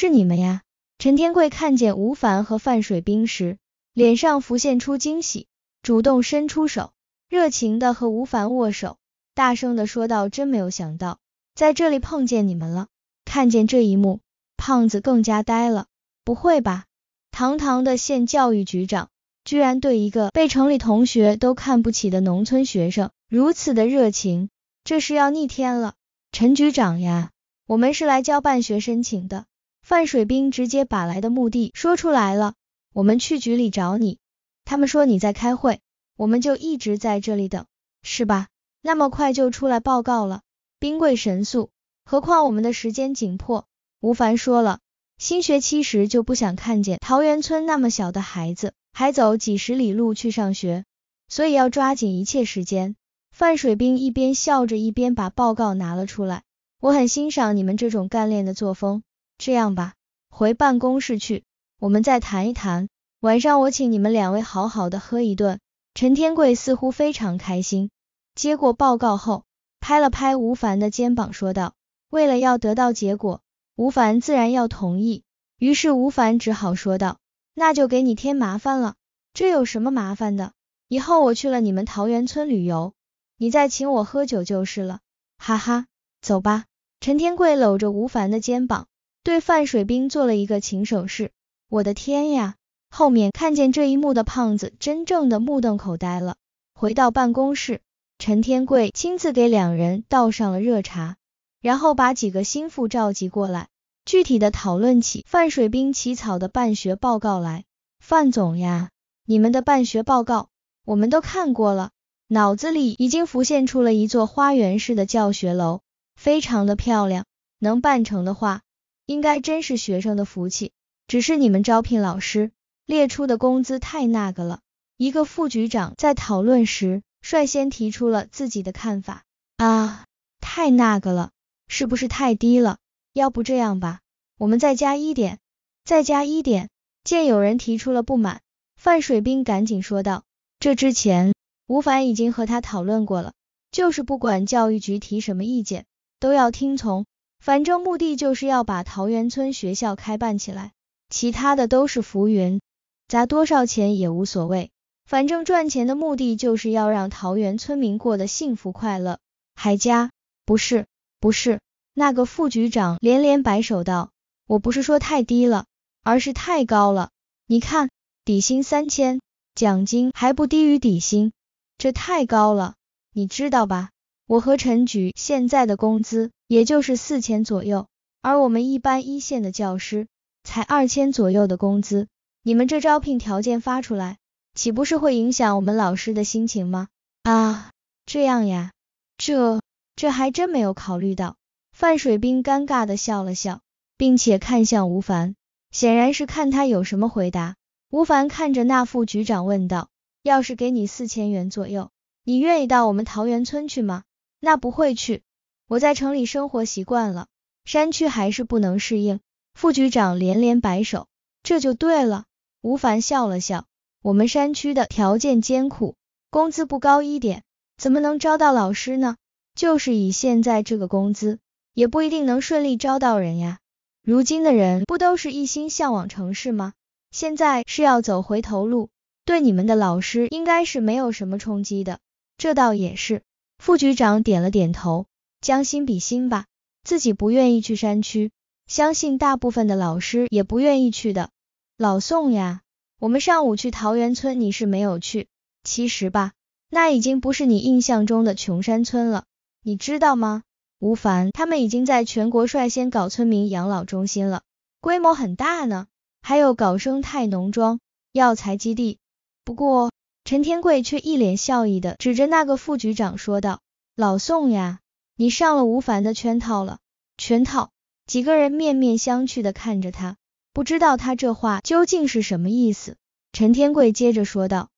是你们呀！陈天贵看见吴凡和范水兵时，脸上浮现出惊喜，主动伸出手，热情的和吴凡握手，大声的说道：“真没有想到在这里碰见你们了！”看见这一幕，胖子更加呆了。不会吧？堂堂的县教育局长，居然对一个被城里同学都看不起的农村学生如此的热情，这是要逆天了！陈局长呀，我们是来交办学申请的。范水兵直接把来的目的说出来了。我们去局里找你，他们说你在开会，我们就一直在这里等，是吧？那么快就出来报告了，兵贵神速，何况我们的时间紧迫。吴凡说了，新学期时就不想看见桃源村那么小的孩子还走几十里路去上学，所以要抓紧一切时间。范水兵一边笑着一边把报告拿了出来。我很欣赏你们这种干练的作风。这样吧，回办公室去，我们再谈一谈。晚上我请你们两位好好的喝一顿。陈天贵似乎非常开心，接过报告后，拍了拍吴凡的肩膀，说道：“为了要得到结果，吴凡自然要同意。”于是吴凡只好说道：“那就给你添麻烦了。”“这有什么麻烦的？以后我去了你们桃源村旅游，你再请我喝酒就是了。”“哈哈，走吧。”陈天贵搂着吴凡的肩膀。对范水兵做了一个请手势，我的天呀！后面看见这一幕的胖子，真正的目瞪口呆了。回到办公室，陈天贵亲自给两人倒上了热茶，然后把几个心腹召集过来，具体的讨论起范水兵起草的办学报告来。范总呀，你们的办学报告我们都看过了，脑子里已经浮现出了一座花园式的教学楼，非常的漂亮，能办成的话。应该真是学生的福气，只是你们招聘老师列出的工资太那个了。一个副局长在讨论时率先提出了自己的看法啊，太那个了，是不是太低了？要不这样吧，我们再加一点，再加一点。见有人提出了不满，范水兵赶紧说道，这之前吴凡已经和他讨论过了，就是不管教育局提什么意见，都要听从。反正目的就是要把桃源村学校开办起来，其他的都是浮云，砸多少钱也无所谓。反正赚钱的目的就是要让桃园村民过得幸福快乐。海家，不是，不是，那个副局长连连摆手道：“我不是说太低了，而是太高了。你看，底薪三千，奖金还不低于底薪，这太高了，你知道吧？”我和陈局现在的工资也就是四千左右，而我们一般一线的教师才二千左右的工资。你们这招聘条件发出来，岂不是会影响我们老师的心情吗？啊，这样呀，这这还真没有考虑到。范水兵尴尬的笑了笑，并且看向吴凡，显然是看他有什么回答。吴凡看着那副局长问道：“要是给你四千元左右，你愿意到我们桃源村去吗？”那不会去，我在城里生活习惯了，山区还是不能适应。副局长连连摆手，这就对了。吴凡笑了笑，我们山区的条件艰苦，工资不高一点，怎么能招到老师呢？就是以现在这个工资，也不一定能顺利招到人呀。如今的人不都是一心向往城市吗？现在是要走回头路，对你们的老师应该是没有什么冲击的。这倒也是。副局长点了点头，将心比心吧，自己不愿意去山区，相信大部分的老师也不愿意去的。老宋呀，我们上午去桃园村你是没有去，其实吧，那已经不是你印象中的穷山村了，你知道吗？吴凡他们已经在全国率先搞村民养老中心了，规模很大呢，还有搞生态农庄、药材基地，不过。陈天贵却一脸笑意的指着那个副局长说道：“老宋呀，你上了吴凡的圈套了。”圈套。几个人面面相觑的看着他，不知道他这话究竟是什么意思。陈天贵接着说道：“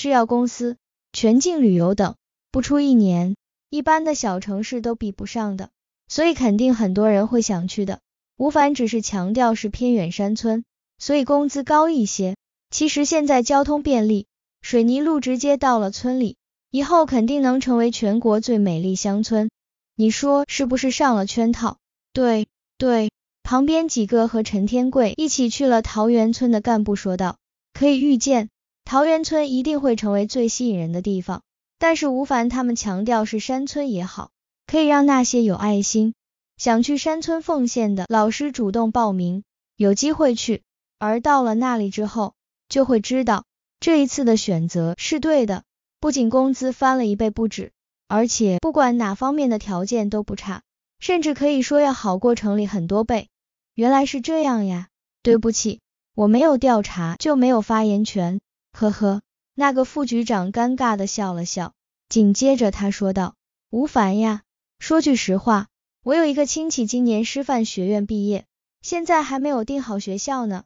制药公司、全境旅游等，不出一年，一般的小城市都比不上的，所以肯定很多人会想去的。吴凡只是强调是偏远山村，所以工资高一些。其实现在交通便利。”水泥路直接到了村里，以后肯定能成为全国最美丽乡村。你说是不是上了圈套？对对，旁边几个和陈天贵一起去了桃源村的干部说道：“可以预见，桃源村一定会成为最吸引人的地方。但是吴凡他们强调，是山村也好，可以让那些有爱心、想去山村奉献的老师主动报名，有机会去。而到了那里之后，就会知道。”这一次的选择是对的，不仅工资翻了一倍不止，而且不管哪方面的条件都不差，甚至可以说要好过城里很多倍。原来是这样呀，对不起，我没有调查就没有发言权。呵呵，那个副局长尴尬的笑了笑，紧接着他说道：“吴凡呀，说句实话，我有一个亲戚今年师范学院毕业，现在还没有定好学校呢，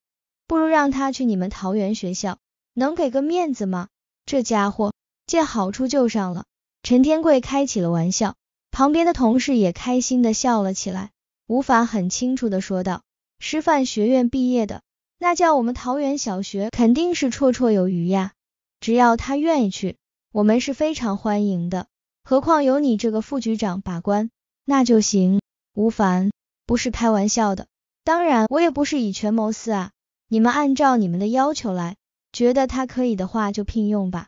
不如让他去你们桃园学校。”能给个面子吗？这家伙见好处就上了。陈天贵开起了玩笑，旁边的同事也开心的笑了起来。吴凡很清楚的说道：“师范学院毕业的，那叫我们桃园小学肯定是绰绰有余呀。只要他愿意去，我们是非常欢迎的。何况有你这个副局长把关，那就行。”吴凡不是开玩笑的，当然我也不是以权谋私啊。你们按照你们的要求来。觉得他可以的话就聘用吧，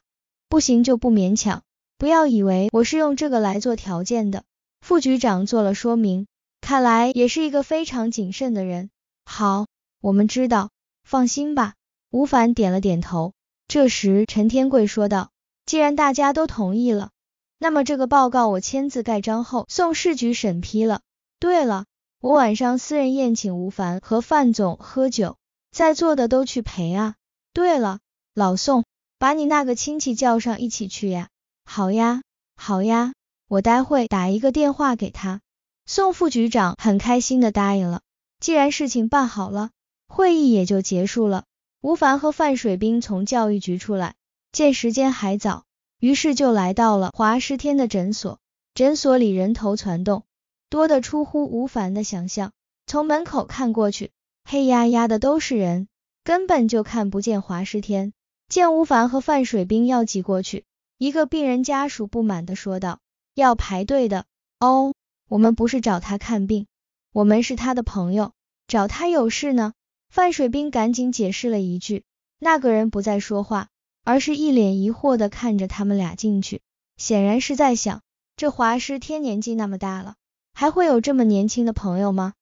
不行就不勉强。不要以为我是用这个来做条件的。副局长做了说明，看来也是一个非常谨慎的人。好，我们知道，放心吧。吴凡点了点头。这时，陈天贵说道：“既然大家都同意了，那么这个报告我签字盖章后送市局审批了。对了，我晚上私人宴请吴凡和范总喝酒，在座的都去陪啊。”对了，老宋，把你那个亲戚叫上一起去呀。好呀，好呀，我待会打一个电话给他。宋副局长很开心的答应了。既然事情办好了，会议也就结束了。吴凡和范水兵从教育局出来，见时间还早，于是就来到了华师天的诊所。诊所里人头攒动，多得出乎吴凡的想象。从门口看过去，黑压压的都是人。根本就看不见华师天。见吴凡和范水兵要挤过去，一个病人家属不满地说道：“要排队的哦，我们不是找他看病，我们是他的朋友，找他有事呢。”范水兵赶紧解释了一句。那个人不再说话，而是一脸疑惑地看着他们俩进去，显然是在想：这华师天年纪那么大了，还会有这么年轻的朋友吗？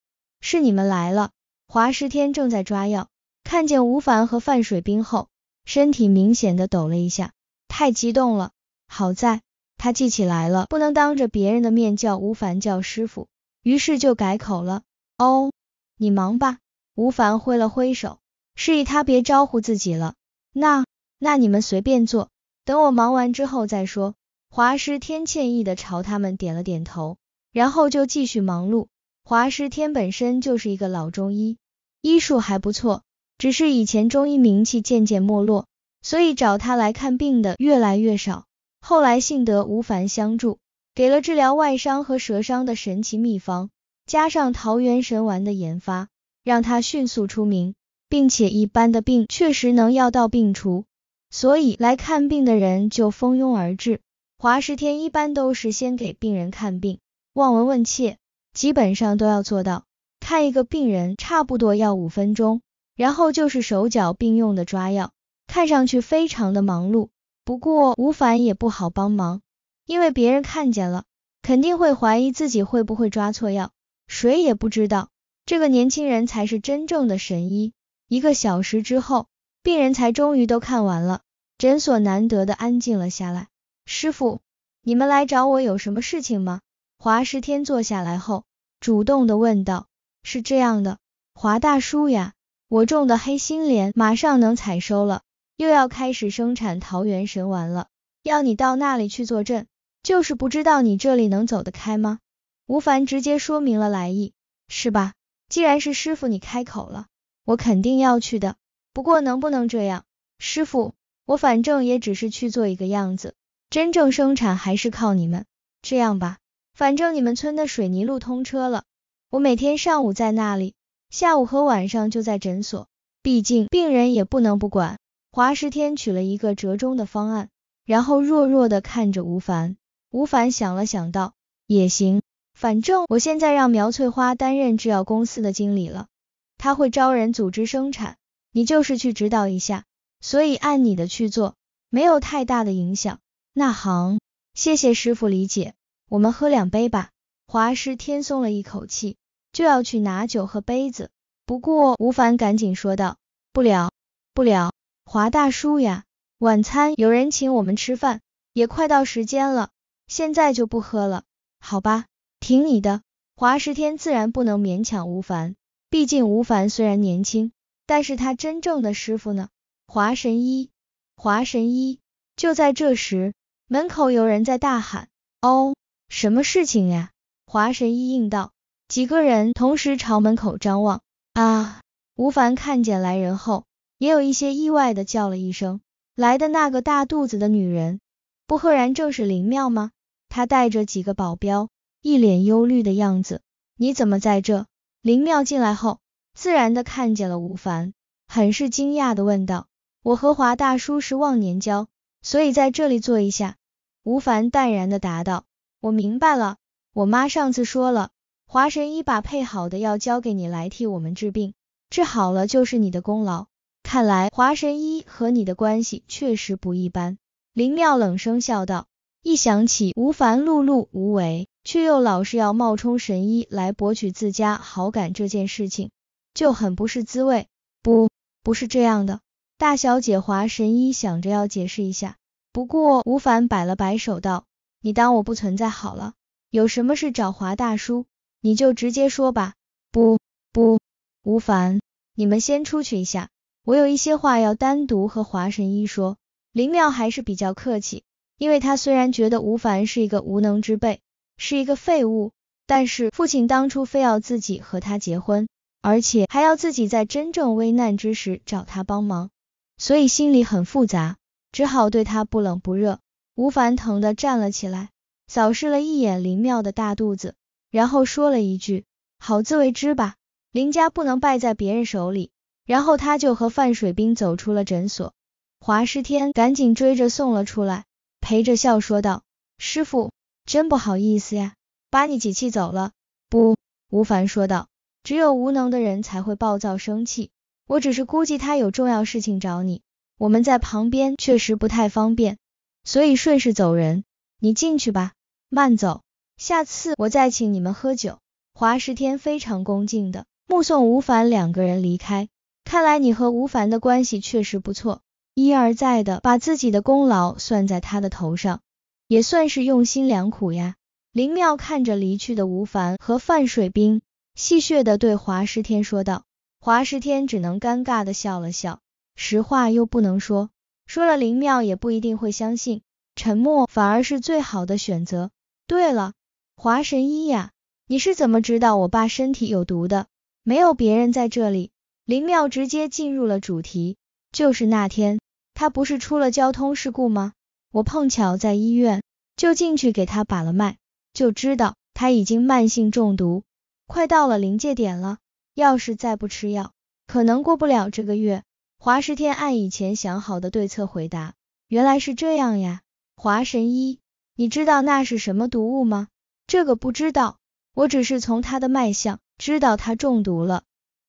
是你们来了，华师天正在抓药。看见吴凡和范水兵后，身体明显的抖了一下，太激动了。好在他记起来了，不能当着别人的面叫吴凡叫师傅，于是就改口了。哦，你忙吧。吴凡挥了挥手，示意他别招呼自己了。那那你们随便坐，等我忙完之后再说。华师天歉意的朝他们点了点头，然后就继续忙碌。华师天本身就是一个老中医，医术还不错。只是以前中医名气渐渐没落，所以找他来看病的越来越少。后来幸得吴凡相助，给了治疗外伤和蛇伤的神奇秘方，加上桃源神丸的研发，让他迅速出名，并且一般的病确实能药到病除，所以来看病的人就蜂拥而至。华十天一般都是先给病人看病，望闻问切，基本上都要做到，看一个病人差不多要五分钟。然后就是手脚并用的抓药，看上去非常的忙碌。不过吴凡也不好帮忙，因为别人看见了，肯定会怀疑自己会不会抓错药。谁也不知道这个年轻人才是真正的神医。一个小时之后，病人才终于都看完了，诊所难得的安静了下来。师傅，你们来找我有什么事情吗？华师天坐下来后，主动的问道：“是这样的，华大叔呀。”我种的黑心莲马上能采收了，又要开始生产桃源神丸了，要你到那里去坐镇，就是不知道你这里能走得开吗？吴凡直接说明了来意，是吧？既然是师傅你开口了，我肯定要去的。不过能不能这样，师傅，我反正也只是去做一个样子，真正生产还是靠你们。这样吧，反正你们村的水泥路通车了，我每天上午在那里。下午和晚上就在诊所，毕竟病人也不能不管。华十天取了一个折中的方案，然后弱弱的看着吴凡。吴凡想了想，道：“也行，反正我现在让苗翠花担任制药公司的经理了，他会招人组织生产，你就是去指导一下，所以按你的去做，没有太大的影响。”“那行，谢谢师傅理解，我们喝两杯吧。”华师天松了一口气。就要去拿酒和杯子，不过吴凡赶紧说道：“不了，不了，华大叔呀，晚餐有人请我们吃饭，也快到时间了，现在就不喝了，好吧？听你的。”华十天自然不能勉强吴凡，毕竟吴凡虽然年轻，但是他真正的师傅呢？华神医，华神医。就在这时，门口有人在大喊：“哦，什么事情呀？”华神医应道。几个人同时朝门口张望啊！吴凡看见来人后，也有一些意外的叫了一声：“来的那个大肚子的女人，不赫然正是林妙吗？”她带着几个保镖，一脸忧虑的样子：“你怎么在这？”林妙进来后，自然的看见了吴凡，很是惊讶的问道：“我和华大叔是忘年交，所以在这里坐一下。”吴凡淡然的答道：“我明白了，我妈上次说了。”华神医把配好的药交给你来替我们治病，治好了就是你的功劳。看来华神医和你的关系确实不一般。林妙冷声笑道：“一想起吴凡碌碌无为，却又老是要冒充神医来博取自家好感这件事情，就很不是滋味。”不，不是这样的，大小姐华神医想着要解释一下。不过吴凡摆了摆手道：“你当我不存在好了，有什么事找华大叔。”你就直接说吧。不不，吴凡，你们先出去一下，我有一些话要单独和华神医说。林妙还是比较客气，因为他虽然觉得吴凡是一个无能之辈，是一个废物，但是父亲当初非要自己和他结婚，而且还要自己在真正危难之时找他帮忙，所以心里很复杂，只好对他不冷不热。吴凡疼得站了起来，扫视了一眼林妙的大肚子。然后说了一句：“好自为之吧，林家不能败在别人手里。”然后他就和范水兵走出了诊所，华师天赶紧追着送了出来，陪着笑说道：“师傅，真不好意思呀，把你挤气走了。”不，吴凡说道：“只有无能的人才会暴躁生气，我只是估计他有重要事情找你，我们在旁边确实不太方便，所以顺势走人。你进去吧，慢走。”下次我再请你们喝酒。华十天非常恭敬的目送吴凡两个人离开。看来你和吴凡的关系确实不错，一而再的把自己的功劳算在他的头上，也算是用心良苦呀。林妙看着离去的吴凡和范水兵，戏谑的对华十天说道。华十天只能尴尬的笑了笑，实话又不能说，说了林妙也不一定会相信，沉默反而是最好的选择。对了。华神医呀，你是怎么知道我爸身体有毒的？没有别人在这里。林妙直接进入了主题，就是那天他不是出了交通事故吗？我碰巧在医院，就进去给他把了脉，就知道他已经慢性中毒，快到了临界点了，要是再不吃药，可能过不了这个月。华石天按以前想好的对策回答，原来是这样呀，华神医，你知道那是什么毒物吗？这个不知道，我只是从他的脉象知道他中毒了，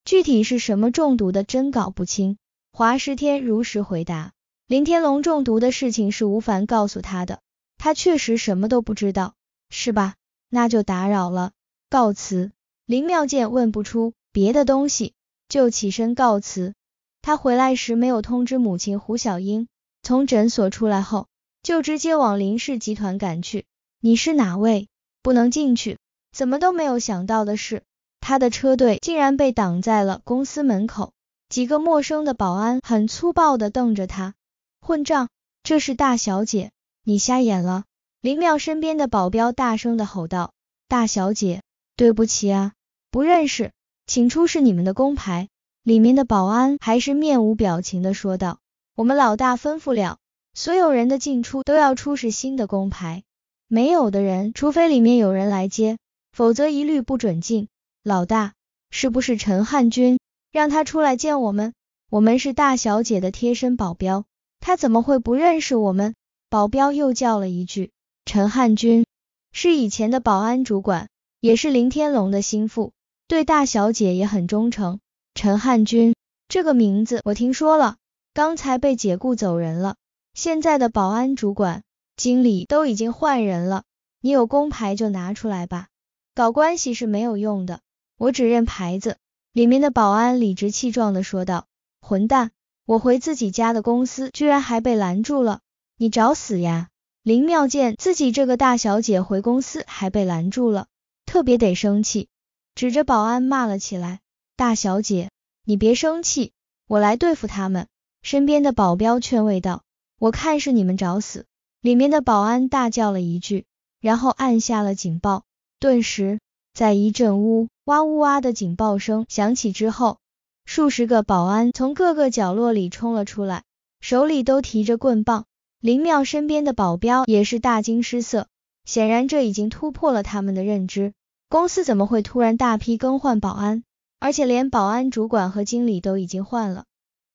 具体是什么中毒的真搞不清。华时天如实回答，林天龙中毒的事情是吴凡告诉他的，他确实什么都不知道，是吧？那就打扰了，告辞。林妙见问不出别的东西，就起身告辞。他回来时没有通知母亲胡小英，从诊所出来后就直接往林氏集团赶去。你是哪位？不能进去！怎么都没有想到的是，他的车队竟然被挡在了公司门口。几个陌生的保安很粗暴的瞪着他，混账！这是大小姐，你瞎眼了！林妙身边的保镖大声的吼道。大小姐，对不起啊，不认识，请出示你们的工牌。里面的保安还是面无表情的说道，我们老大吩咐了，所有人的进出都要出示新的工牌。没有的人，除非里面有人来接，否则一律不准进。老大，是不是陈汉军？让他出来见我们，我们是大小姐的贴身保镖，他怎么会不认识我们？保镖又叫了一句，陈汉军，是以前的保安主管，也是林天龙的心腹，对大小姐也很忠诚。陈汉军这个名字我听说了，刚才被解雇走人了，现在的保安主管。经理都已经换人了，你有工牌就拿出来吧，搞关系是没有用的，我只认牌子。里面的保安理直气壮的说道。混蛋，我回自己家的公司居然还被拦住了，你找死呀！林妙见自己这个大小姐回公司还被拦住了，特别得生气，指着保安骂了起来。大小姐，你别生气，我来对付他们。身边的保镖劝慰道，我看是你们找死。里面的保安大叫了一句，然后按下了警报。顿时，在一阵呜哇呜哇的警报声响起之后，数十个保安从各个角落里冲了出来，手里都提着棍棒。林妙身边的保镖也是大惊失色，显然这已经突破了他们的认知。公司怎么会突然大批更换保安，而且连保安主管和经理都已经换了，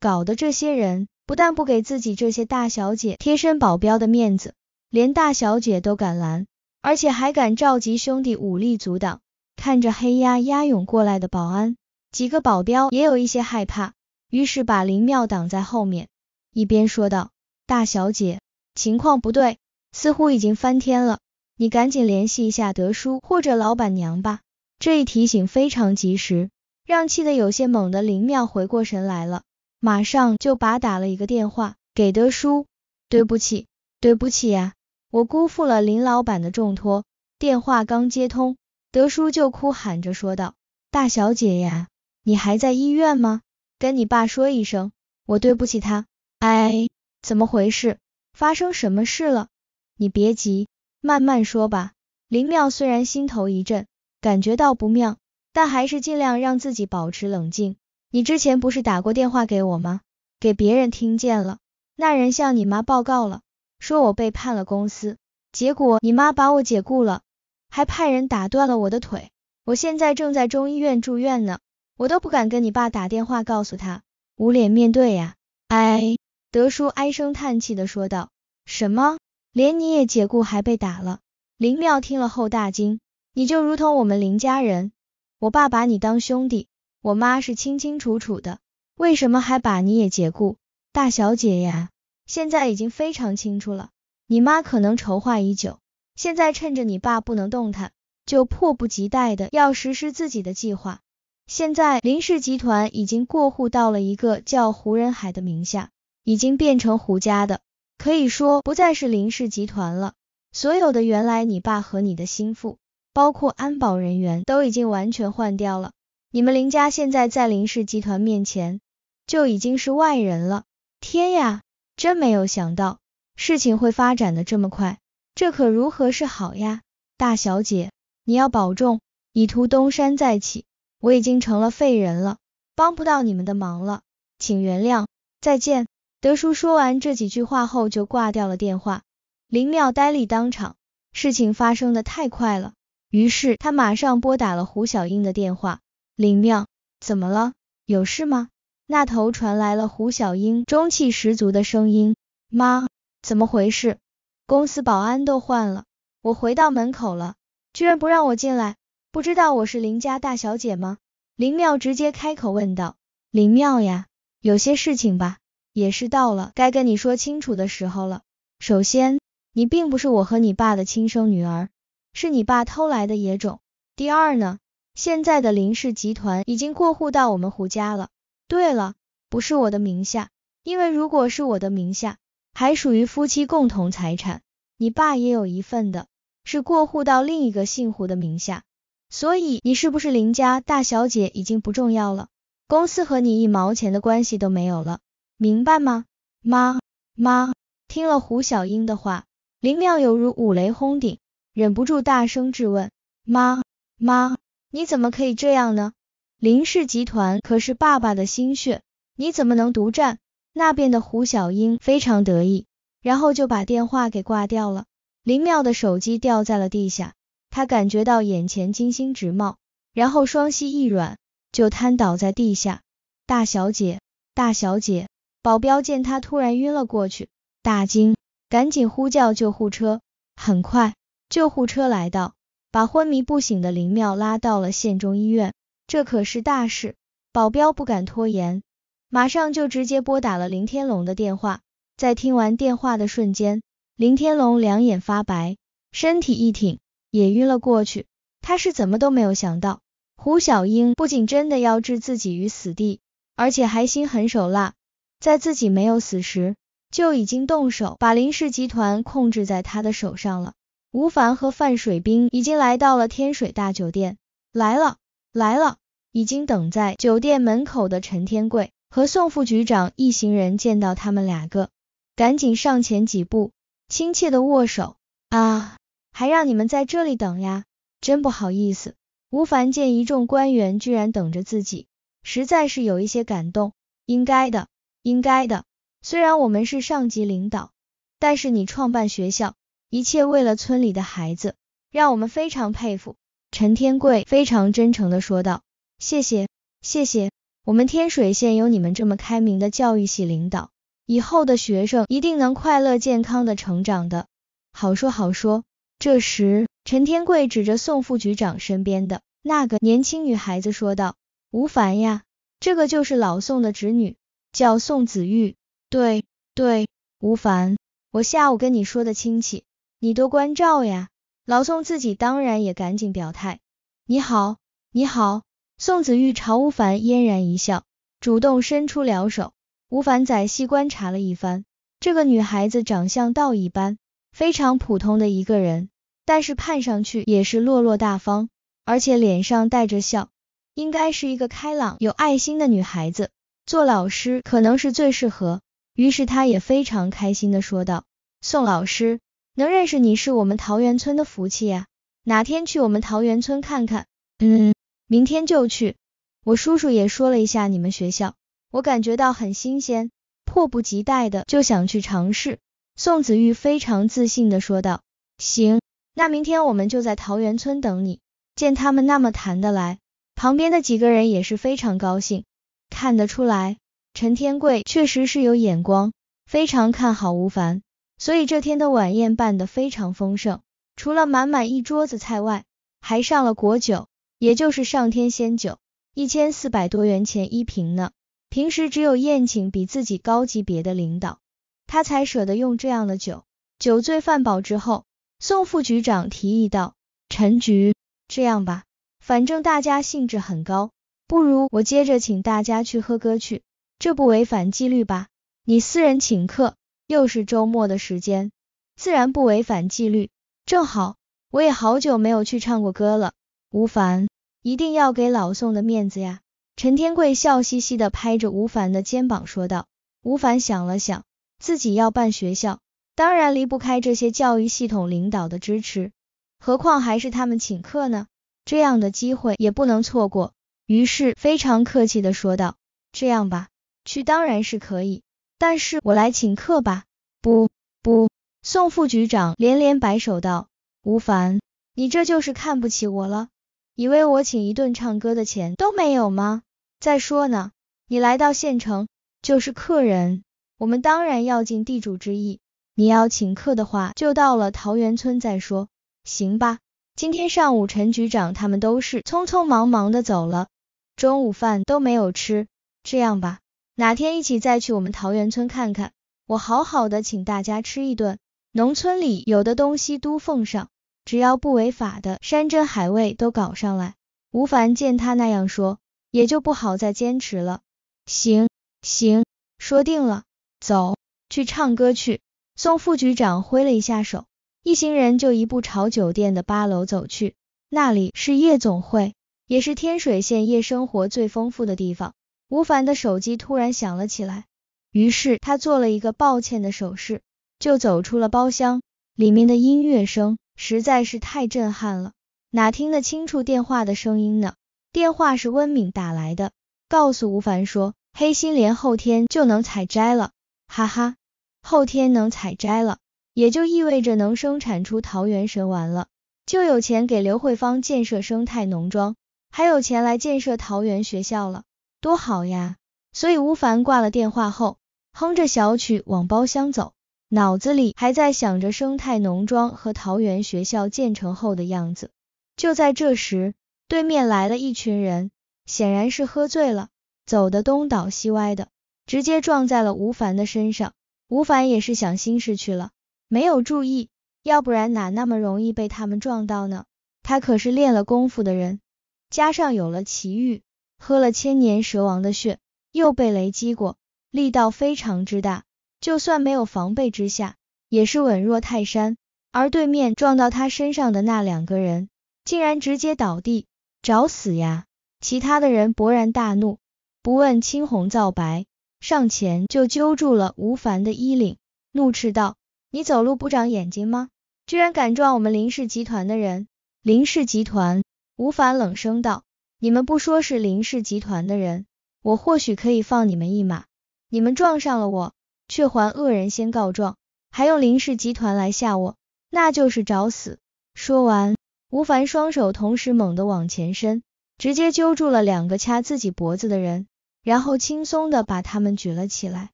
搞得这些人。不但不给自己这些大小姐贴身保镖的面子，连大小姐都敢拦，而且还敢召集兄弟武力阻挡。看着黑压压涌过来的保安，几个保镖也有一些害怕，于是把林妙挡在后面，一边说道：“大小姐，情况不对，似乎已经翻天了，你赶紧联系一下德叔或者老板娘吧。”这一提醒非常及时，让气得有些猛的林妙回过神来了。马上就把打了一个电话给德叔，对不起，对不起呀，我辜负了林老板的重托。电话刚接通，德叔就哭喊着说道：“大小姐呀，你还在医院吗？跟你爸说一声，我对不起他。”哎，怎么回事？发生什么事了？你别急，慢慢说吧。林妙虽然心头一震，感觉到不妙，但还是尽量让自己保持冷静。你之前不是打过电话给我吗？给别人听见了，那人向你妈报告了，说我背叛了公司，结果你妈把我解雇了，还派人打断了我的腿，我现在正在中医院住院呢，我都不敢跟你爸打电话告诉他，无脸面对呀！哎，德叔唉声叹气的说道。什么？连你也解雇还被打了？林妙听了后大惊，你就如同我们林家人，我爸把你当兄弟。我妈是清清楚楚的，为什么还把你也解雇，大小姐呀？现在已经非常清楚了，你妈可能筹划已久，现在趁着你爸不能动弹，就迫不及待的要实施自己的计划。现在林氏集团已经过户到了一个叫胡仁海的名下，已经变成胡家的，可以说不再是林氏集团了。所有的原来你爸和你的心腹，包括安保人员，都已经完全换掉了。你们林家现在在林氏集团面前就已经是外人了。天呀，真没有想到事情会发展的这么快，这可如何是好呀？大小姐，你要保重，以图东山再起。我已经成了废人了，帮不到你们的忙了，请原谅。再见。德叔说完这几句话后就挂掉了电话。林妙呆立当场，事情发生的太快了。于是他马上拨打了胡小英的电话。林妙，怎么了？有事吗？那头传来了胡小英中气十足的声音。妈，怎么回事？公司保安都换了，我回到门口了，居然不让我进来，不知道我是林家大小姐吗？林妙直接开口问道。林妙呀，有些事情吧，也是到了该跟你说清楚的时候了。首先，你并不是我和你爸的亲生女儿，是你爸偷来的野种。第二呢？现在的林氏集团已经过户到我们胡家了。对了，不是我的名下，因为如果是我的名下，还属于夫妻共同财产，你爸也有一份的，是过户到另一个姓胡的名下。所以你是不是林家大小姐已经不重要了，公司和你一毛钱的关系都没有了，明白吗？妈妈，听了胡小英的话，林妙犹如五雷轰顶，忍不住大声质问妈妈。你怎么可以这样呢？林氏集团可是爸爸的心血，你怎么能独占？那边的胡小英非常得意，然后就把电话给挂掉了。林妙的手机掉在了地下，她感觉到眼前金星直冒，然后双膝一软，就瘫倒在地下。大小姐，大小姐！保镖见她突然晕了过去，大惊，赶紧呼叫救护车。很快，救护车来到。把昏迷不醒的林妙拉到了县中医院，这可是大事，保镖不敢拖延，马上就直接拨打了林天龙的电话。在听完电话的瞬间，林天龙两眼发白，身体一挺，也晕了过去。他是怎么都没有想到，胡小英不仅真的要置自己于死地，而且还心狠手辣，在自己没有死时就已经动手，把林氏集团控制在他的手上了。吴凡和范水兵已经来到了天水大酒店，来了，来了！已经等在酒店门口的陈天贵和宋副局长一行人见到他们两个，赶紧上前几步，亲切的握手。啊，还让你们在这里等呀，真不好意思。吴凡见一众官员居然等着自己，实在是有一些感动。应该的，应该的。虽然我们是上级领导，但是你创办学校。一切为了村里的孩子，让我们非常佩服。陈天贵非常真诚的说道：“谢谢，谢谢。我们天水县有你们这么开明的教育系领导，以后的学生一定能快乐健康的成长的。好说好说。”这时，陈天贵指着宋副局长身边的那个年轻女孩子说道：“吴凡呀，这个就是老宋的侄女，叫宋子玉。对，对，吴凡，我下午跟你说的亲戚。”你多关照呀！老宋自己当然也赶紧表态。你好，你好，宋子玉朝吴凡嫣然一笑，主动伸出了手。吴凡仔细观察了一番，这个女孩子长相倒一般，非常普通的一个人，但是看上去也是落落大方，而且脸上带着笑，应该是一个开朗有爱心的女孩子，做老师可能是最适合。于是他也非常开心的说道：“宋老师。”能认识你是我们桃源村的福气呀，哪天去我们桃源村看看？嗯，明天就去。我叔叔也说了一下你们学校，我感觉到很新鲜，迫不及待的就想去尝试。宋子玉非常自信的说道。行，那明天我们就在桃源村等你。见他们那么谈得来，旁边的几个人也是非常高兴。看得出来，陈天贵确实是有眼光，非常看好吴凡。所以这天的晚宴办得非常丰盛，除了满满一桌子菜外，还上了果酒，也就是上天仙酒，一千四百多元钱一瓶呢。平时只有宴请比自己高级别的领导，他才舍得用这样的酒。酒醉饭饱之后，宋副局长提议道：“陈局，这样吧，反正大家兴致很高，不如我接着请大家去喝歌去，这不违反纪律吧？你私人请客。”又是周末的时间，自然不违反纪律。正好，我也好久没有去唱过歌了。吴凡，一定要给老宋的面子呀！陈天贵笑嘻嘻的拍着吴凡的肩膀说道。吴凡想了想，自己要办学校，当然离不开这些教育系统领导的支持，何况还是他们请客呢？这样的机会也不能错过。于是非常客气的说道：“这样吧，去当然是可以。”但是，我来请客吧？不不，宋副局长连连摆手道：“吴凡，你这就是看不起我了，以为我请一顿唱歌的钱都没有吗？再说呢，你来到县城就是客人，我们当然要尽地主之谊。你要请客的话，就到了桃源村再说。行吧，今天上午陈局长他们都是匆匆忙忙的走了，中午饭都没有吃。这样吧。”哪天一起再去我们桃源村看看，我好好的请大家吃一顿，农村里有的东西都奉上，只要不违法的，山珍海味都搞上来。吴凡见他那样说，也就不好再坚持了。行行，说定了，走去唱歌去。宋副局长挥了一下手，一行人就一步朝酒店的八楼走去，那里是夜总会，也是天水县夜生活最丰富的地方。吴凡的手机突然响了起来，于是他做了一个抱歉的手势，就走出了包厢。里面的音乐声实在是太震撼了，哪听得清楚电话的声音呢？电话是温敏打来的，告诉吴凡说，黑心莲后天就能采摘了。哈哈，后天能采摘了，也就意味着能生产出桃源神丸了，就有钱给刘慧芳建设生态农庄，还有钱来建设桃源学校了。多好呀！所以吴凡挂了电话后，哼着小曲往包厢走，脑子里还在想着生态农庄和桃园学校建成后的样子。就在这时，对面来了一群人，显然是喝醉了，走的东倒西歪的，直接撞在了吴凡的身上。吴凡也是想心事去了，没有注意，要不然哪那么容易被他们撞到呢？他可是练了功夫的人，加上有了奇遇。喝了千年蛇王的血，又被雷击过，力道非常之大，就算没有防备之下，也是稳若泰山。而对面撞到他身上的那两个人，竟然直接倒地，找死呀！其他的人勃然大怒，不问青红皂白，上前就揪住了吴凡的衣领，怒斥道：“你走路不长眼睛吗？居然敢撞我们林氏集团的人！”林氏集团，吴凡冷声道。你们不说是林氏集团的人，我或许可以放你们一马。你们撞上了我，却还恶人先告状，还用林氏集团来吓我，那就是找死。说完，吴凡双手同时猛地往前伸，直接揪住了两个掐自己脖子的人，然后轻松地把他们举了起来，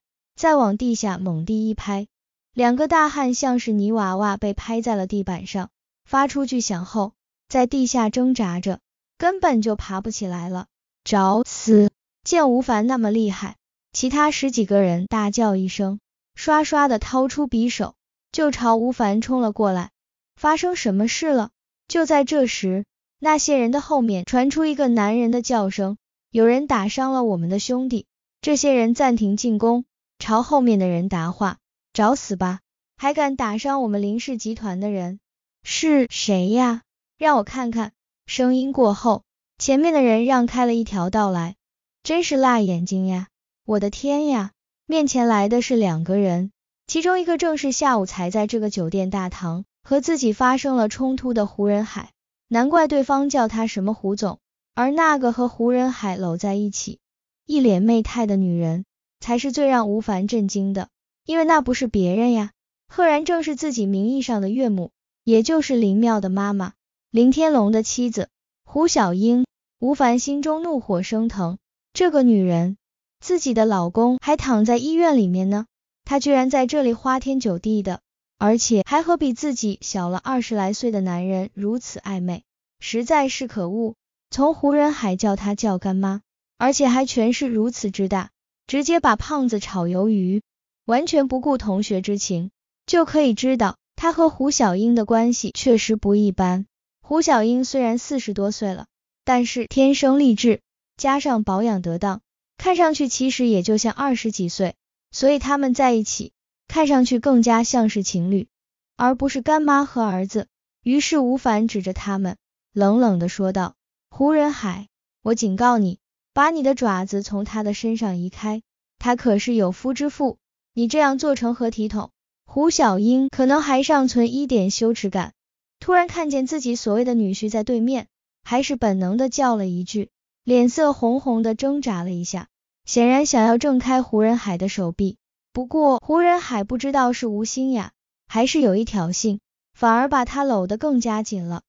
再往地下猛地一拍，两个大汉像是泥娃娃被拍在了地板上，发出巨响后，在地下挣扎着。根本就爬不起来了，找死！见吴凡那么厉害，其他十几个人大叫一声，刷刷的掏出匕首，就朝吴凡冲了过来。发生什么事了？就在这时，那些人的后面传出一个男人的叫声：“有人打伤了我们的兄弟！”这些人暂停进攻，朝后面的人答话：“找死吧，还敢打伤我们林氏集团的人？是谁呀？让我看看。”声音过后，前面的人让开了一条道来，真是辣眼睛呀！我的天呀，面前来的是两个人，其中一个正是下午才在这个酒店大堂和自己发生了冲突的胡仁海，难怪对方叫他什么胡总。而那个和胡仁海搂在一起，一脸媚态的女人才是最让吴凡震惊的，因为那不是别人呀，赫然正是自己名义上的岳母，也就是林妙的妈妈。林天龙的妻子胡小英，吴凡心中怒火升腾。这个女人，自己的老公还躺在医院里面呢，她居然在这里花天酒地的，而且还和比自己小了二十来岁的男人如此暧昧，实在是可恶。从胡仁海叫她叫干妈，而且还权势如此之大，直接把胖子炒鱿鱼，完全不顾同学之情，就可以知道他和胡小英的关系确实不一般。胡小英虽然四十多岁了，但是天生丽质，加上保养得当，看上去其实也就像二十几岁，所以他们在一起，看上去更加像是情侣，而不是干妈和儿子。于是吴凡指着他们，冷冷的说道：“胡仁海，我警告你，把你的爪子从他的身上移开，他可是有夫之妇，你这样做成何体统？”胡小英可能还尚存一点羞耻感。突然看见自己所谓的女婿在对面，还是本能的叫了一句，脸色红红的挣扎了一下，显然想要挣开胡仁海的手臂。不过胡仁海不知道是无心呀，还是有意挑衅，反而把他搂得更加紧了。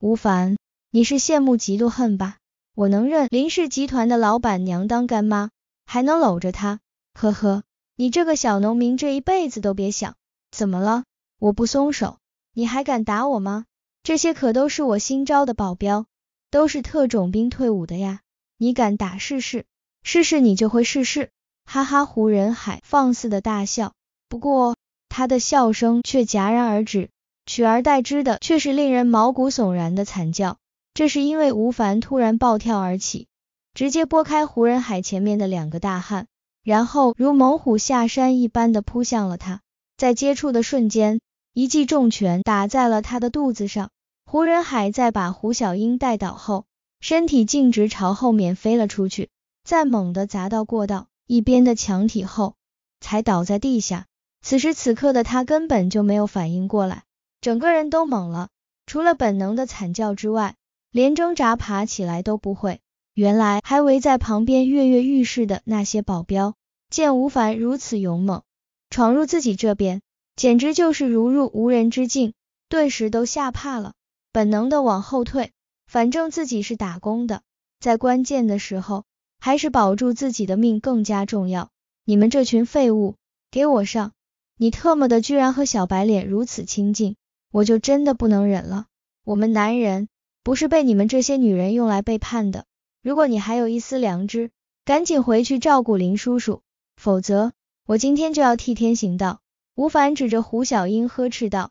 吴凡，你是羡慕嫉妒恨吧？我能认林氏集团的老板娘当干妈，还能搂着她，呵呵，你这个小农民这一辈子都别想。怎么了？我不松手。你还敢打我吗？这些可都是我新招的保镖，都是特种兵退伍的呀！你敢打试试？试试你就会试试！哈哈，胡人海放肆的大笑。不过他的笑声却戛然而止，取而代之的却是令人毛骨悚然的惨叫。这是因为吴凡突然暴跳而起，直接拨开胡人海前面的两个大汉，然后如猛虎下山一般的扑向了他。在接触的瞬间。一记重拳打在了他的肚子上，胡仁海在把胡小英带倒后，身体径直朝后面飞了出去，再猛地砸到过道一边的墙体后，才倒在地下。此时此刻的他根本就没有反应过来，整个人都懵了，除了本能的惨叫之外，连挣扎爬起来都不会。原来还围在旁边跃跃欲试的那些保镖，见吴凡如此勇猛，闯入自己这边。简直就是如入无人之境，顿时都吓怕了，本能的往后退。反正自己是打工的，在关键的时候，还是保住自己的命更加重要。你们这群废物，给我上！你特么的居然和小白脸如此亲近，我就真的不能忍了。我们男人不是被你们这些女人用来背叛的。如果你还有一丝良知，赶紧回去照顾林叔叔，否则我今天就要替天行道。吴凡指着胡小英呵斥道：“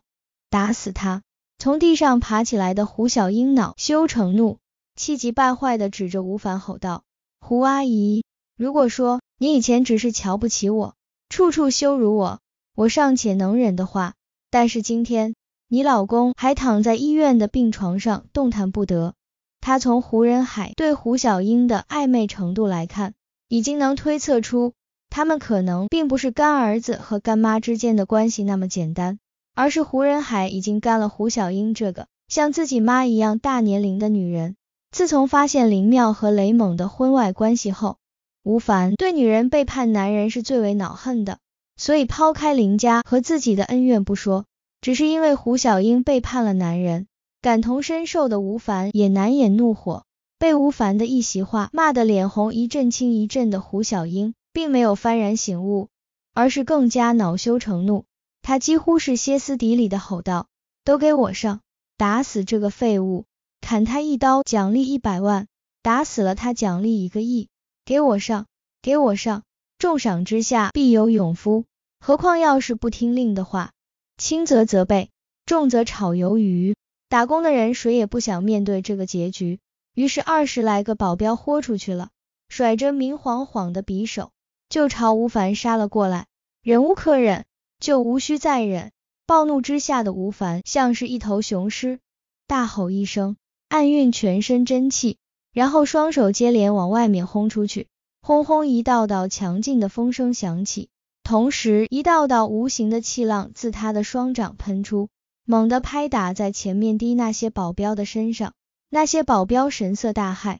打死他！”从地上爬起来的胡小英恼羞成怒，气急败坏的指着吴凡吼道：“胡阿姨，如果说你以前只是瞧不起我，处处羞辱我，我尚且能忍的话，但是今天你老公还躺在医院的病床上动弹不得，他从胡仁海对胡小英的暧昧程度来看，已经能推测出。”他们可能并不是干儿子和干妈之间的关系那么简单，而是胡仁海已经干了胡小英这个像自己妈一样大年龄的女人。自从发现林妙和雷猛的婚外关系后，吴凡对女人背叛男人是最为恼恨的。所以抛开林家和自己的恩怨不说，只是因为胡小英背叛了男人，感同身受的吴凡也难掩怒火，被吴凡的一席话骂得脸红一阵青一阵的胡小英。并没有幡然醒悟，而是更加恼羞成怒。他几乎是歇斯底里的吼道：“都给我上，打死这个废物，砍他一刀，奖励一百万；打死了他，奖励一个亿。给我上，给我上！重赏之下必有勇夫，何况要是不听令的话，轻则责备，重则炒鱿鱼。打工的人谁也不想面对这个结局。于是二十来个保镖豁出去了，甩着明晃晃的匕首。”就朝吴凡杀了过来，忍无可忍就无需再忍。暴怒之下的吴凡像是一头雄狮，大吼一声，暗运全身真气，然后双手接连往外面轰出去，轰轰一道道强劲的风声响起，同时一道道无形的气浪自他的双掌喷出，猛地拍打在前面的那些保镖的身上。那些保镖神色大骇，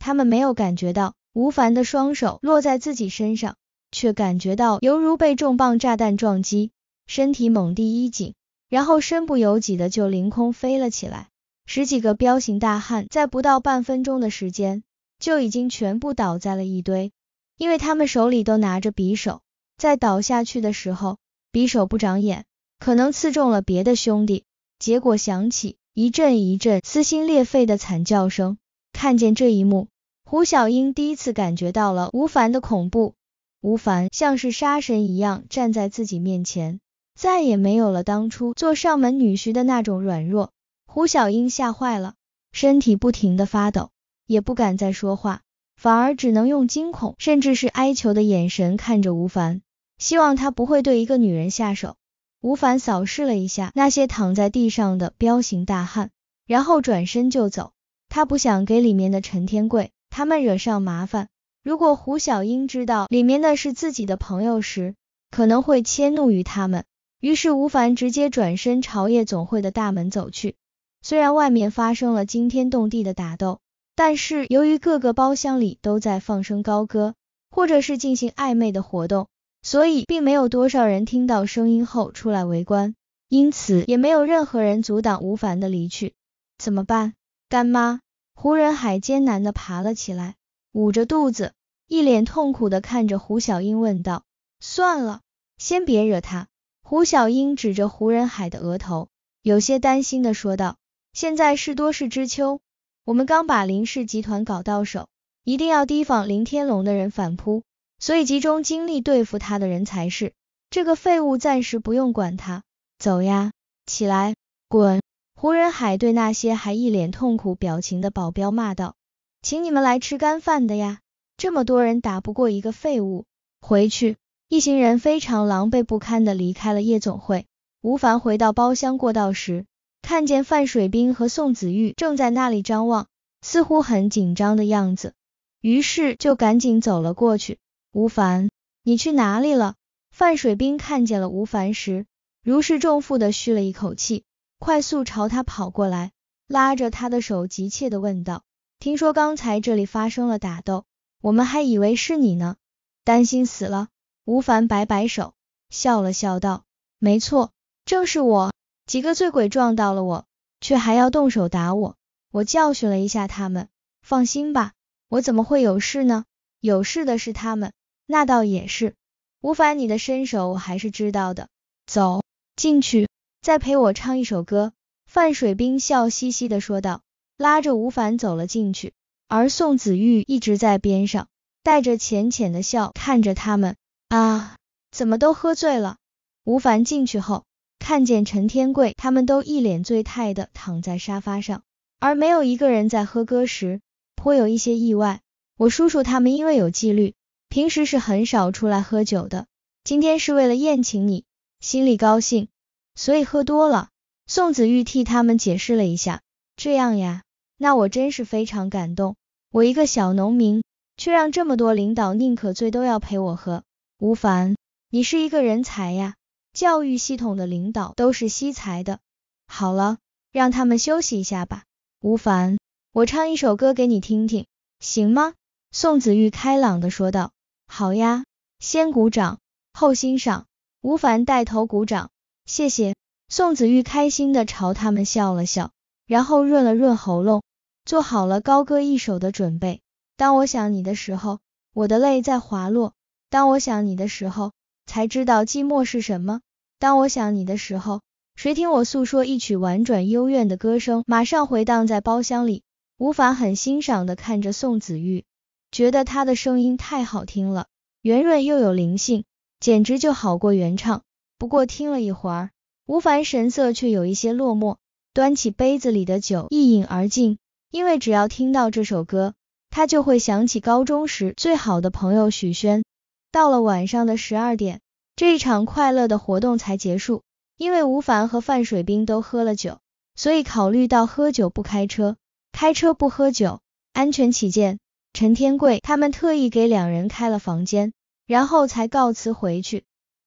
他们没有感觉到。吴凡的双手落在自己身上，却感觉到犹如被重磅炸弹撞击，身体猛地一紧，然后身不由己的就凌空飞了起来。十几个彪形大汉在不到半分钟的时间就已经全部倒在了一堆，因为他们手里都拿着匕首，在倒下去的时候，匕首不长眼，可能刺中了别的兄弟，结果响起一阵一阵撕心裂肺的惨叫声。看见这一幕。胡小英第一次感觉到了吴凡的恐怖，吴凡像是杀神一样站在自己面前，再也没有了当初做上门女婿的那种软弱。胡小英吓坏了，身体不停的发抖，也不敢再说话，反而只能用惊恐甚至是哀求的眼神看着吴凡，希望他不会对一个女人下手。吴凡扫视了一下那些躺在地上的彪形大汉，然后转身就走，他不想给里面的陈天贵。他们惹上麻烦，如果胡小英知道里面的是自己的朋友时，可能会迁怒于他们。于是吴凡直接转身朝夜总会的大门走去。虽然外面发生了惊天动地的打斗，但是由于各个包厢里都在放声高歌，或者是进行暧昧的活动，所以并没有多少人听到声音后出来围观，因此也没有任何人阻挡吴凡的离去。怎么办？干妈。胡仁海艰难的爬了起来，捂着肚子，一脸痛苦的看着胡小英问道：“算了，先别惹他。”胡小英指着胡仁海的额头，有些担心的说道：“现在是多事之秋，我们刚把林氏集团搞到手，一定要提防林天龙的人反扑，所以集中精力对付他的人才是。这个废物暂时不用管他，走呀，起来，滚！”胡仁海对那些还一脸痛苦表情的保镖骂道：“请你们来吃干饭的呀！这么多人打不过一个废物，回去。”一行人非常狼狈不堪的离开了夜总会。吴凡回到包厢过道时，看见范水兵和宋子玉正在那里张望，似乎很紧张的样子，于是就赶紧走了过去。“吴凡，你去哪里了？”范水兵看见了吴凡时，如释重负的嘘了一口气。快速朝他跑过来，拉着他的手，急切地问道：“听说刚才这里发生了打斗，我们还以为是你呢，担心死了。”吴凡摆摆手，笑了笑道：“没错，正是我。几个醉鬼撞到了我，却还要动手打我，我教训了一下他们。放心吧，我怎么会有事呢？有事的是他们。那倒也是。吴凡，你的身手我还是知道的。走进去。”再陪我唱一首歌。”范水兵笑嘻嘻的说道，拉着吴凡走了进去，而宋子玉一直在边上，带着浅浅的笑看着他们。啊，怎么都喝醉了？吴凡进去后，看见陈天贵他们都一脸醉态的躺在沙发上，而没有一个人在喝歌时，颇有一些意外。我叔叔他们因为有纪律，平时是很少出来喝酒的，今天是为了宴请你，心里高兴。所以喝多了，宋子玉替他们解释了一下，这样呀，那我真是非常感动，我一个小农民，却让这么多领导宁可醉都要陪我喝。吴凡，你是一个人才呀，教育系统的领导都是惜才的。好了，让他们休息一下吧。吴凡，我唱一首歌给你听听，行吗？宋子玉开朗的说道。好呀，先鼓掌，后欣赏。吴凡带头鼓掌。谢谢，宋子玉开心的朝他们笑了笑，然后润了润喉咙，做好了高歌一首的准备。当我想你的时候，我的泪在滑落；当我想你的时候，才知道寂寞是什么；当我想你的时候，谁听我诉说一曲婉转幽怨的歌声，马上回荡在包厢里。吴凡很欣赏的看着宋子玉，觉得他的声音太好听了，圆润又有灵性，简直就好过原唱。不过听了一会儿，吴凡神色却有一些落寞，端起杯子里的酒一饮而尽。因为只要听到这首歌，他就会想起高中时最好的朋友许轩。到了晚上的十二点，这一场快乐的活动才结束。因为吴凡和范水兵都喝了酒，所以考虑到喝酒不开车，开车不喝酒，安全起见，陈天贵他们特意给两人开了房间，然后才告辞回去。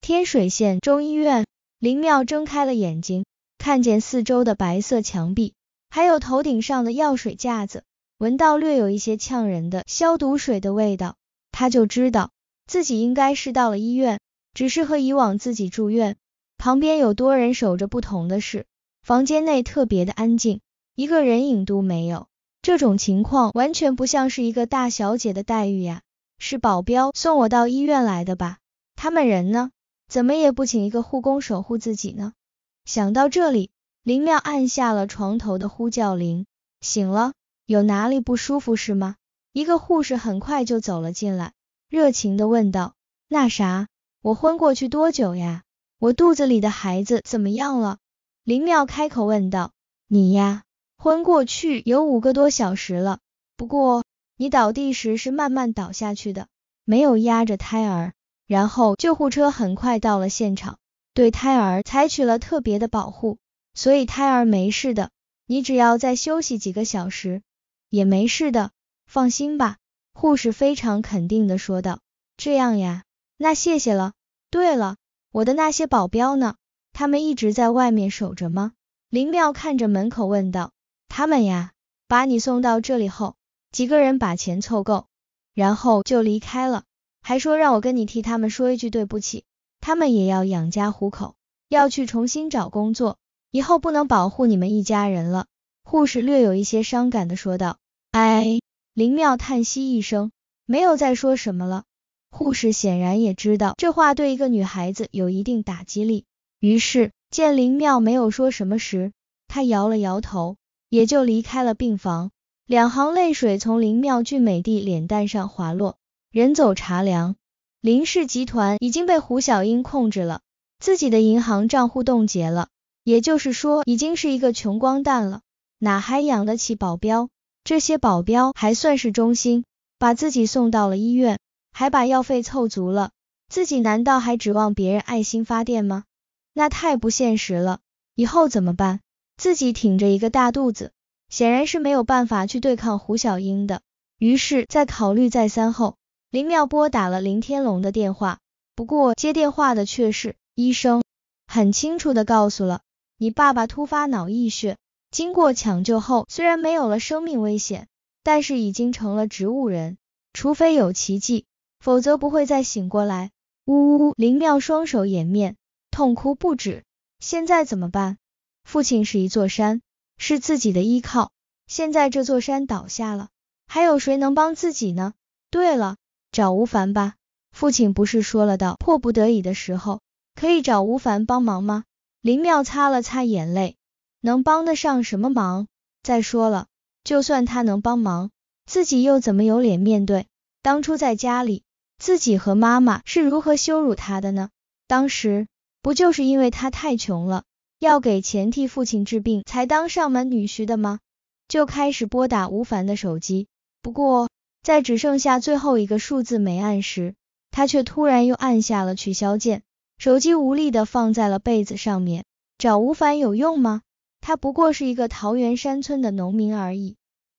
天水县中医院，林妙睁开了眼睛，看见四周的白色墙壁，还有头顶上的药水架子，闻到略有一些呛人的消毒水的味道，她就知道自己应该是到了医院，只是和以往自己住院旁边有多人守着不同的是，房间内特别的安静，一个人影都没有。这种情况完全不像是一个大小姐的待遇呀，是保镖送我到医院来的吧？他们人呢？怎么也不请一个护工守护自己呢？想到这里，林妙按下了床头的呼叫铃，醒了，有哪里不舒服是吗？一个护士很快就走了进来，热情的问道：“那啥，我昏过去多久呀？我肚子里的孩子怎么样了？”林妙开口问道：“你呀，昏过去有五个多小时了，不过你倒地时是慢慢倒下去的，没有压着胎儿。”然后救护车很快到了现场，对胎儿采取了特别的保护，所以胎儿没事的。你只要再休息几个小时，也没事的，放心吧。护士非常肯定的说道。这样呀，那谢谢了。对了，我的那些保镖呢？他们一直在外面守着吗？林妙看着门口问道。他们呀，把你送到这里后，几个人把钱凑够，然后就离开了。还说让我跟你替他们说一句对不起，他们也要养家糊口，要去重新找工作，以后不能保护你们一家人了。护士略有一些伤感的说道。唉，林妙叹息一声，没有再说什么了。护士显然也知道这话对一个女孩子有一定打击力，于是见林妙没有说什么时，她摇了摇头，也就离开了病房。两行泪水从林妙俊美的脸蛋上滑落。人走茶凉，林氏集团已经被胡小英控制了，自己的银行账户冻结了，也就是说，已经是一个穷光蛋了，哪还养得起保镖？这些保镖还算是忠心，把自己送到了医院，还把药费凑足了，自己难道还指望别人爱心发电吗？那太不现实了。以后怎么办？自己挺着一个大肚子，显然是没有办法去对抗胡小英的。于是，在考虑再三后，林妙拨打了林天龙的电话，不过接电话的却是医生，很清楚的告诉了你爸爸突发脑溢血，经过抢救后虽然没有了生命危险，但是已经成了植物人，除非有奇迹，否则不会再醒过来。呜呜，林妙双手掩面，痛哭不止。现在怎么办？父亲是一座山，是自己的依靠，现在这座山倒下了，还有谁能帮自己呢？对了。找吴凡吧，父亲不是说了道，迫不得已的时候可以找吴凡帮忙吗？林妙擦了擦眼泪，能帮得上什么忙？再说了，就算他能帮忙，自己又怎么有脸面对？当初在家里，自己和妈妈是如何羞辱他的呢？当时不就是因为他太穷了，要给钱替父亲治病，才当上门女婿的吗？就开始拨打吴凡的手机，不过。在只剩下最后一个数字没按时，他却突然又按下了取消键，手机无力的放在了被子上面。找吴凡有用吗？他不过是一个桃源山村的农民而已。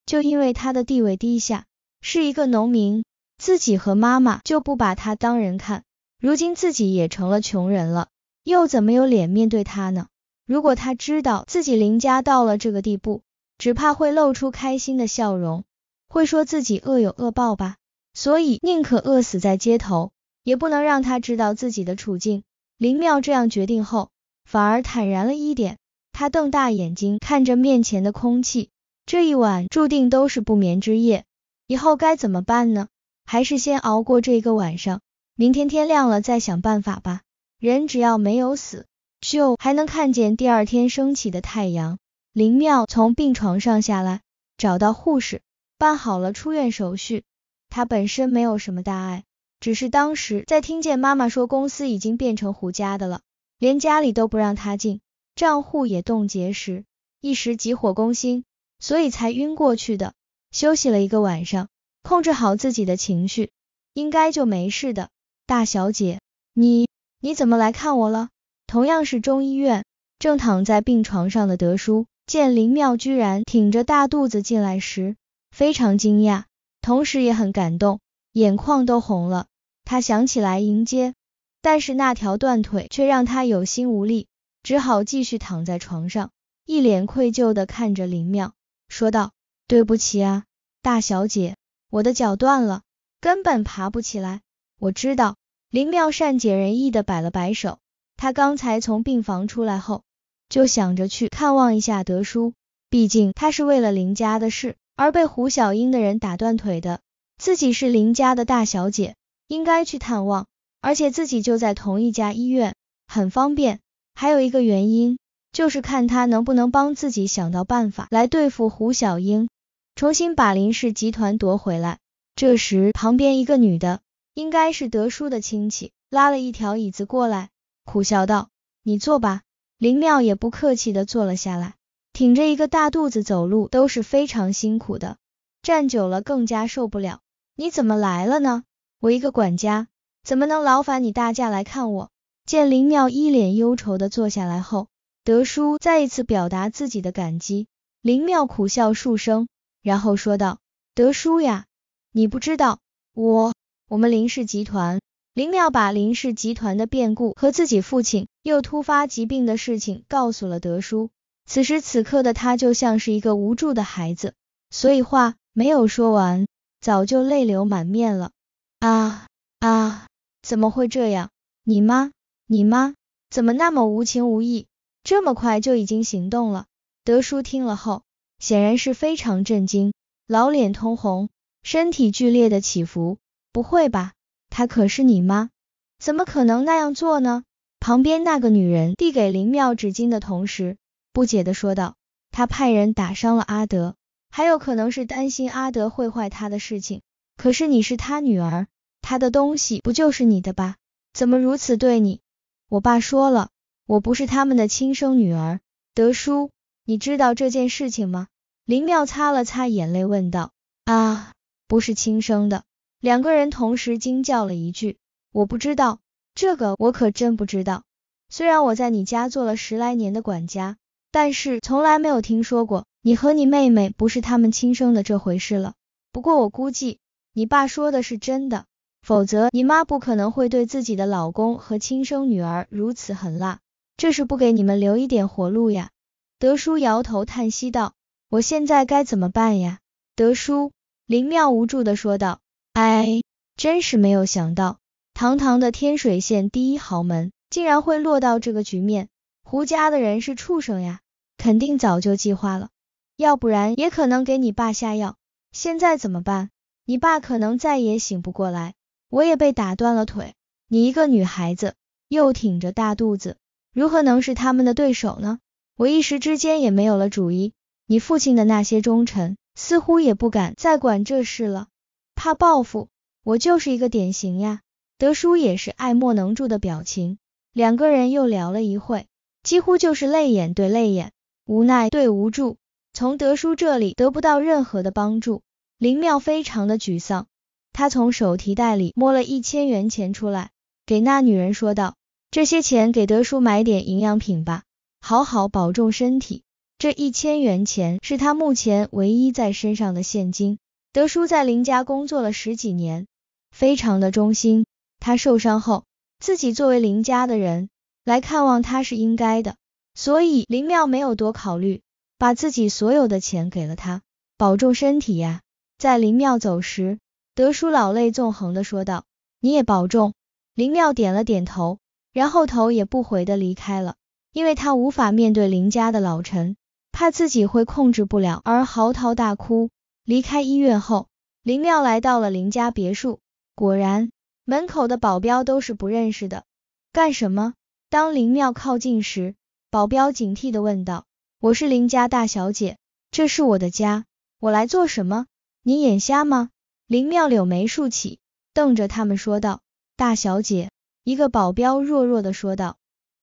就因为他的地位低下，是一个农民，自己和妈妈就不把他当人看。如今自己也成了穷人了，又怎么有脸面对他呢？如果他知道自己林家到了这个地步，只怕会露出开心的笑容。会说自己恶有恶报吧，所以宁可饿死在街头，也不能让他知道自己的处境。林妙这样决定后，反而坦然了一点。他瞪大眼睛看着面前的空气，这一晚注定都是不眠之夜。以后该怎么办呢？还是先熬过这一个晚上，明天天亮了再想办法吧。人只要没有死，就还能看见第二天升起的太阳。林妙从病床上下来，找到护士。办好了出院手续，他本身没有什么大碍，只是当时在听见妈妈说公司已经变成胡家的了，连家里都不让他进，账户也冻结时，一时急火攻心，所以才晕过去的。休息了一个晚上，控制好自己的情绪，应该就没事的。大小姐，你你怎么来看我了？同样是中医院，正躺在病床上的德叔见林妙居然挺着大肚子进来时。非常惊讶，同时也很感动，眼眶都红了。他想起来迎接，但是那条断腿却让他有心无力，只好继续躺在床上，一脸愧疚的看着林妙，说道：“对不起啊，大小姐，我的脚断了，根本爬不起来。”我知道，林妙善解人意的摆了摆手。他刚才从病房出来后，就想着去看望一下德叔，毕竟他是为了林家的事。而被胡小英的人打断腿的，自己是林家的大小姐，应该去探望，而且自己就在同一家医院，很方便。还有一个原因，就是看他能不能帮自己想到办法来对付胡小英，重新把林氏集团夺回来。这时，旁边一个女的，应该是德叔的亲戚，拉了一条椅子过来，苦笑道：“你坐吧。”林妙也不客气的坐了下来。挺着一个大肚子走路都是非常辛苦的，站久了更加受不了。你怎么来了呢？我一个管家怎么能劳烦你大驾来看我？见林妙一脸忧愁的坐下来后，德叔再一次表达自己的感激。林妙苦笑数声，然后说道：“德叔呀，你不知道我我们林氏集团。”林妙把林氏集团的变故和自己父亲又突发疾病的事情告诉了德叔。此时此刻的他就像是一个无助的孩子，所以话没有说完，早就泪流满面了。啊啊！怎么会这样？你妈，你妈怎么那么无情无义？这么快就已经行动了？德叔听了后，显然是非常震惊，老脸通红，身体剧烈的起伏。不会吧？她可是你妈，怎么可能那样做呢？旁边那个女人递给林妙纸巾的同时。不解地说道：“他派人打伤了阿德，还有可能是担心阿德会坏他的事情。可是你是他女儿，他的东西不就是你的吧？怎么如此对你？我爸说了，我不是他们的亲生女儿。德叔，你知道这件事情吗？”林妙擦了擦眼泪问道：“啊，不是亲生的！”两个人同时惊叫了一句：“我不知道，这个我可真不知道。虽然我在你家做了十来年的管家。”但是从来没有听说过你和你妹妹不是他们亲生的这回事了。不过我估计你爸说的是真的，否则你妈不可能会对自己的老公和亲生女儿如此狠辣，这是不给你们留一点活路呀。德叔摇头叹息道：“我现在该怎么办呀？”德叔林妙无助的说道：“哎，真是没有想到，堂堂的天水县第一豪门，竟然会落到这个局面。胡家的人是畜生呀！”肯定早就计划了，要不然也可能给你爸下药。现在怎么办？你爸可能再也醒不过来，我也被打断了腿。你一个女孩子，又挺着大肚子，如何能是他们的对手呢？我一时之间也没有了主意。你父亲的那些忠臣似乎也不敢再管这事了，怕报复。我就是一个典型呀。德叔也是爱莫能助的表情。两个人又聊了一会，几乎就是泪眼对泪眼。无奈对无助，从德叔这里得不到任何的帮助，林妙非常的沮丧。他从手提袋里摸了一千元钱出来，给那女人说道：“这些钱给德叔买点营养品吧，好好保重身体。”这一千元钱是他目前唯一在身上的现金。德叔在林家工作了十几年，非常的忠心。他受伤后，自己作为林家的人来看望他是应该的。所以林妙没有多考虑，把自己所有的钱给了他，保重身体呀！在林妙走时，德叔老泪纵横的说道：“你也保重。”林妙点了点头，然后头也不回的离开了，因为他无法面对林家的老陈，怕自己会控制不了而嚎啕大哭。离开医院后，林妙来到了林家别墅，果然门口的保镖都是不认识的，干什么？当林妙靠近时。保镖警惕的问道：“我是林家大小姐，这是我的家，我来做什么？你眼瞎吗？”林妙柳眉竖起，瞪着他们说道：“大小姐。”一个保镖弱弱的说道：“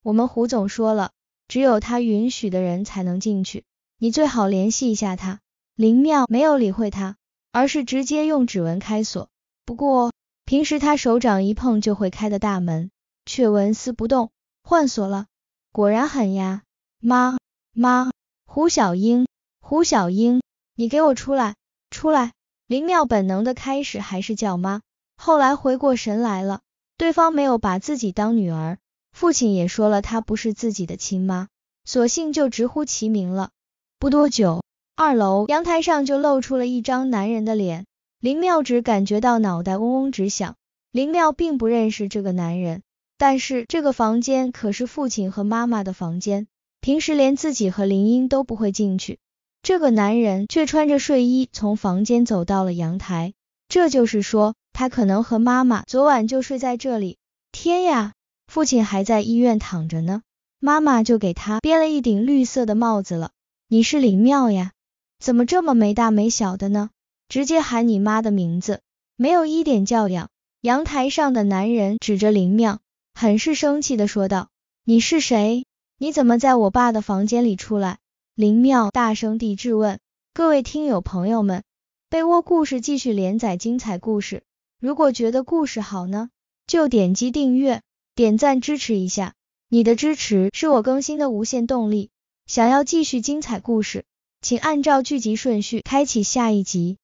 我们胡总说了，只有他允许的人才能进去，你最好联系一下他。”林妙没有理会他，而是直接用指纹开锁。不过，平时他手掌一碰就会开的大门，却纹丝不动，换锁了。果然狠呀！妈妈，胡小英，胡小英，你给我出来，出来！林妙本能的开始还是叫妈，后来回过神来了，对方没有把自己当女儿，父亲也说了她不是自己的亲妈，索性就直呼其名了。不多久，二楼阳台上就露出了一张男人的脸，林妙只感觉到脑袋嗡嗡直响。林妙并不认识这个男人。但是这个房间可是父亲和妈妈的房间，平时连自己和林英都不会进去。这个男人却穿着睡衣从房间走到了阳台，这就是说他可能和妈妈昨晚就睡在这里。天呀，父亲还在医院躺着呢，妈妈就给他编了一顶绿色的帽子了。你是林妙呀，怎么这么没大没小的呢？直接喊你妈的名字，没有一点教养。阳台上的男人指着林妙。很是生气地说道：“你是谁？你怎么在我爸的房间里出来？”林妙大声地质问。各位听友朋友们，被窝故事继续连载精彩故事。如果觉得故事好呢，就点击订阅、点赞支持一下。你的支持是我更新的无限动力。想要继续精彩故事，请按照剧集顺序开启下一集。